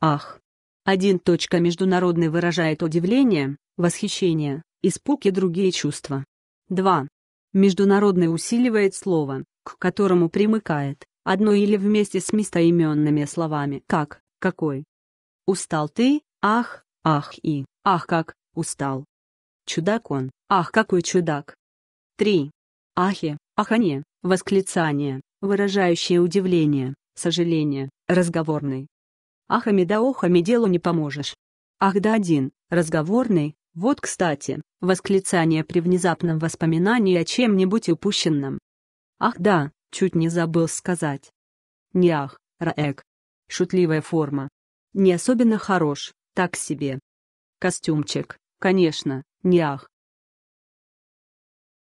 Ах. Один точка международный выражает удивление, восхищение, испуг и другие чувства. 2. Международный усиливает слово, к которому примыкает, одно или вместе с местоименными словами «как», «какой». «Устал ты», «ах», «ах» и «ах как», «устал». «Чудак он», «ах какой чудак». 3. Ахи, ахане, восклицание, выражающее удивление, сожаление, разговорный, Ахами да охами делу не поможешь. Ах да один, разговорный, вот кстати, восклицание при внезапном воспоминании о чем-нибудь упущенном. Ах да, чуть не забыл сказать. Не ах, раэк. Шутливая форма. Не особенно хорош, так себе. Костюмчик, конечно, не ах,